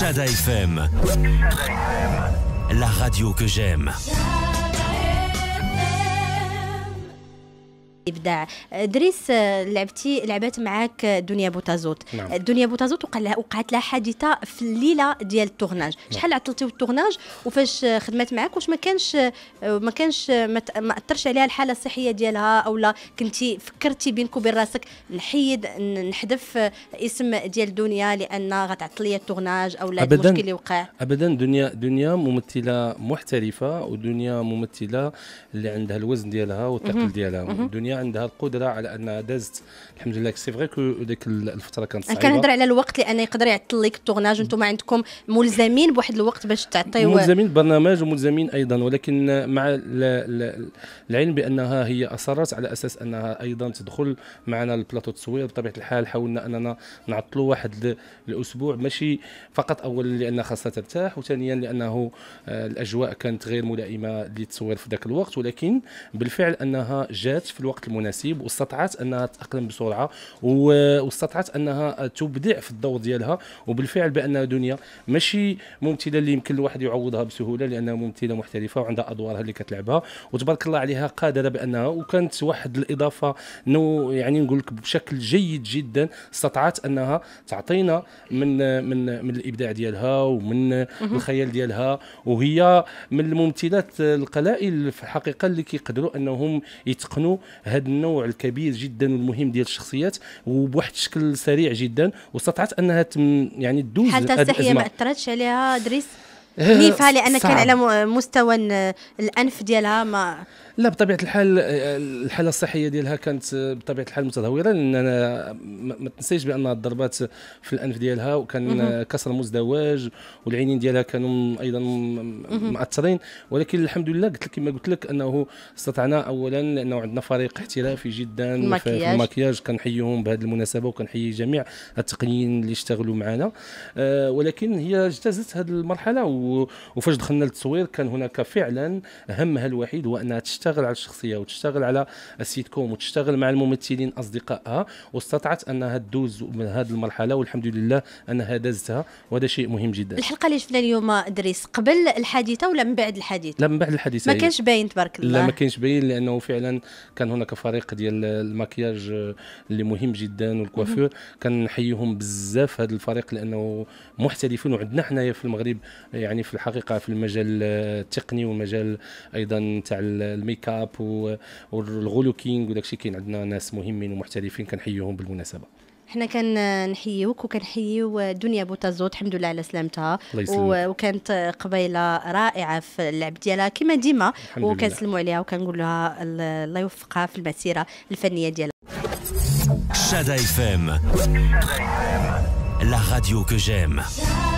Shada FM. La radio que j'aime. ابداع دريس آه، لعبتي لعبات معاك دنيا بوتازوت نعم. دنيا بوتازوت وقع لها وقعت لها حادثه في الليله ديال التورناج نعم. شحال عطلتي التورناج وفاش خدمات معاك واش ما كانش آه، ما كانش ما اثرش عليها الحاله الصحيه ديالها اولا كنتي فكرتي بينك وبين راسك نحيد نحذف آه، اسم ديال دنيا لان غتعطل لي التورناج اولا المشكل اللي وقع ابدا دنيا دنيا ممثله محترفه ودنيا ممثله اللي عندها الوزن ديالها والثقل ديالها دنيا عندها القدره على انها دازت الحمد لله سي فري كو ديك الفتره كانت صعيبه كنهضر على الوقت لان يقدر يعطل لك التورناج انتم عندكم ملزمين بواحد الوقت باش تعطيو ملزمين برنامج وملزمين ايضا ولكن مع العلم بانها هي اصرت على اساس انها ايضا تدخل معنا البلاطو التصوير بطبيعه الحال حاولنا اننا نعطلوا واحد الاسبوع ماشي فقط اولا لان خاصها ترتاح وثانيا لانه آه، الاجواء كانت غير ملائمه للتصوير في ذاك الوقت ولكن بالفعل انها جات في الوقت الوقت المناسب واستطاعت انها تتاقلم بسرعه واستطاعت انها تبدع في الدور ديالها وبالفعل بان دنيا ماشي ممثله اللي يمكن الواحد يعوضها بسهوله لانها ممثله محترفه وعندها ادوارها اللي كتلعبها وتبارك الله عليها قادره بانها وكانت واحد الاضافه نو يعني نقول لك بشكل جيد جدا استطاعت انها تعطينا من من من الابداع ديالها ومن الخيال ديالها وهي من الممثلات القلائل في الحقيقه اللي كيقدروا انهم يتقنوا هذا النوع الكبير جدا والمهم ديال الشخصيات وبواحد الشكل سريع جدا واستطاعت انها تم يعني تدوز حتى الصحيه ما اثرتش عليها دريس إيه، نيفها لان كان على مستوى الانف ديالها ما لا بطبيعه الحال الحاله الصحيه ديالها كانت بطبيعه الحال متدهوره لان انا ما تنسيش بان الضربات في الانف ديالها وكان كسر مزدوج والعينين ديالها كانوا ايضا مأثرين ولكن الحمد لله قلت لك كما قلت لك انه استطعنا اولا لانه عندنا فريق احترافي جدا المكياج. في المكياج كنحييهم بهذه المناسبه وكنحيي جميع التقنيين اللي اشتغلوا معنا آه، ولكن هي اجتازت هذه المرحله وفاش دخلنا للتصوير كان هناك فعلا همها الوحيد هو انها تشتغل على الشخصيه وتشتغل على السيت كوم وتشتغل مع الممثلين اصدقائها واستطعت انها تدوز من هذه المرحله والحمد لله انها دازتها وهذا شيء مهم جدا الحلقه اللي شفنا اليوم دريس قبل الحادثه ولا من بعد الحادثه لا من بعد الحادثه ما كانش باين تبارك الله لا ما كانش باين لانه فعلا كان هناك فريق ديال المكياج اللي مهم جدا والكوافير كنحييهم بزاف هذا الفريق لانه محترفين وعندنا حنايا في المغرب يعني يعني في الحقيقه في المجال التقني والمجال ايضا تاع الميك اب والغلوكينغ وداك الشيء كاين عندنا ناس مهمين ومحترفين كنحييهم بالمناسبه حنا كنحيوك وكنحييو دنيا بوتازوت الحمد لله على سلامتها وكانت قبيله رائعه في اللعب ديالها كما ديما وكنسلموا عليها وكنقول لها الله يوفقها في المسيره الفنيه ديالها شادا اف ام لا راديو كو جيم